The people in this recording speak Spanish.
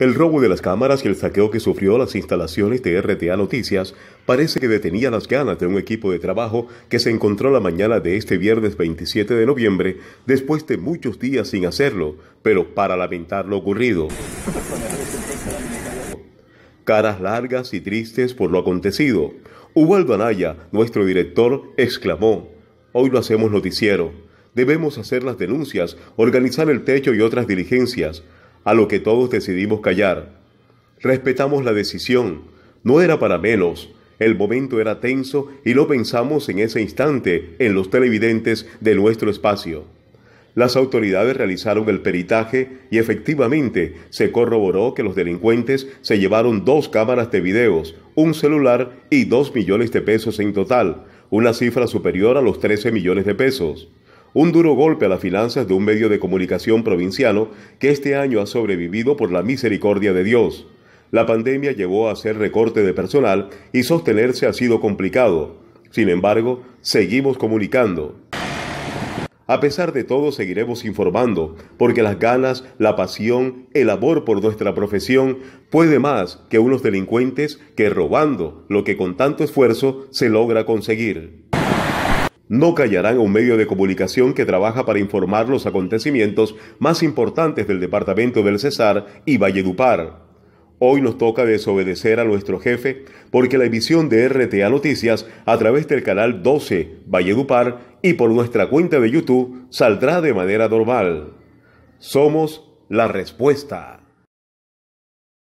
El robo de las cámaras y el saqueo que sufrió las instalaciones de RTA Noticias parece que detenía las ganas de un equipo de trabajo que se encontró la mañana de este viernes 27 de noviembre después de muchos días sin hacerlo, pero para lamentar lo ocurrido. Caras largas y tristes por lo acontecido. Ubaldo Anaya, nuestro director, exclamó, hoy lo hacemos noticiero. Debemos hacer las denuncias, organizar el techo y otras diligencias a lo que todos decidimos callar. Respetamos la decisión, no era para menos, el momento era tenso y lo pensamos en ese instante en los televidentes de nuestro espacio. Las autoridades realizaron el peritaje y efectivamente se corroboró que los delincuentes se llevaron dos cámaras de videos, un celular y dos millones de pesos en total, una cifra superior a los 13 millones de pesos un duro golpe a las finanzas de un medio de comunicación provinciano que este año ha sobrevivido por la misericordia de Dios. La pandemia llevó a hacer recorte de personal y sostenerse ha sido complicado. Sin embargo, seguimos comunicando. A pesar de todo, seguiremos informando, porque las ganas, la pasión, el amor por nuestra profesión puede más que unos delincuentes que robando lo que con tanto esfuerzo se logra conseguir no callarán a un medio de comunicación que trabaja para informar los acontecimientos más importantes del departamento del Cesar y Valledupar. Hoy nos toca desobedecer a nuestro jefe porque la emisión de RTA Noticias a través del canal 12 Valledupar y por nuestra cuenta de YouTube saldrá de manera normal. Somos la respuesta.